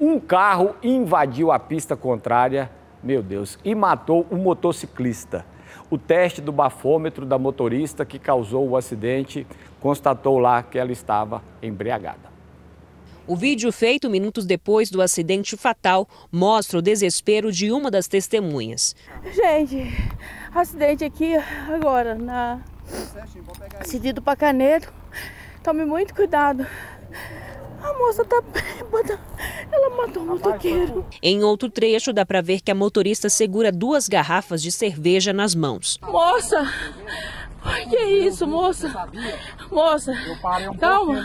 Um carro invadiu a pista contrária, meu Deus, e matou um motociclista. O teste do bafômetro da motorista que causou o acidente constatou lá que ela estava embriagada. O vídeo feito minutos depois do acidente fatal mostra o desespero de uma das testemunhas. Gente, acidente aqui agora na Cedido Pacaneiro. Tome muito cuidado. A moça tá bêbada. Ela matou o motoqueiro. Em outro trecho, dá para ver que a motorista segura duas garrafas de cerveja nas mãos. Moça! que é isso, moça? Moça, calma.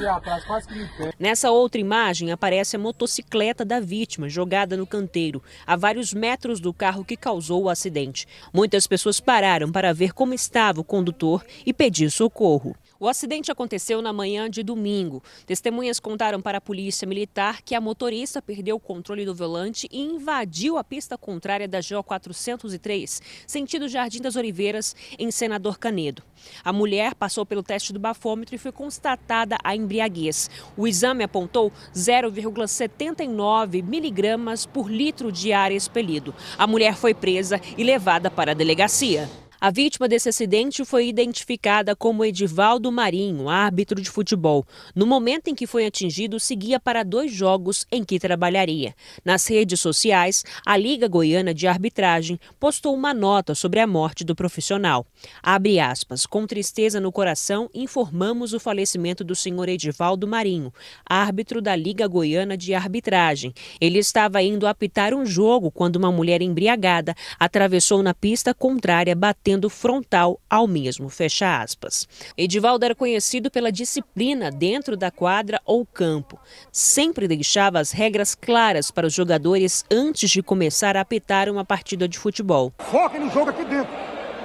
Nessa outra imagem aparece a motocicleta da vítima jogada no canteiro, a vários metros do carro que causou o acidente. Muitas pessoas pararam para ver como estava o condutor e pedir socorro. O acidente aconteceu na manhã de domingo. Testemunhas contaram para a polícia militar que a motorista perdeu o controle do volante e invadiu a pista contrária da GO 403, sentido Jardim das Oliveiras, em Senador Canedo. A mulher passou pelo teste do bafômetro e foi constatada a embriaguez. O exame apontou 0,79 miligramas por litro de ar expelido. A mulher foi presa e levada para a delegacia. A vítima desse acidente foi identificada como Edivaldo Marinho, árbitro de futebol. No momento em que foi atingido, seguia para dois jogos em que trabalharia. Nas redes sociais, a Liga Goiana de Arbitragem postou uma nota sobre a morte do profissional. Abre aspas, com tristeza no coração, informamos o falecimento do senhor Edivaldo Marinho, árbitro da Liga Goiana de Arbitragem. Ele estava indo apitar um jogo quando uma mulher embriagada atravessou na pista contrária, batendo sendo frontal ao mesmo, fecha aspas. Edivaldo era conhecido pela disciplina dentro da quadra ou campo. Sempre deixava as regras claras para os jogadores antes de começar a apitar uma partida de futebol. Foquem no jogo aqui dentro.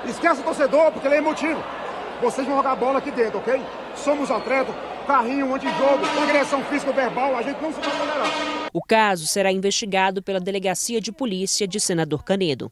Esquece o torcedor, porque ele é emotivo. Vocês vão jogar bola aqui dentro, ok? Somos atletas, carrinho, antijogo, agressão física verbal, a gente não se vai tolerar. O caso será investigado pela Delegacia de Polícia de Senador Canedo.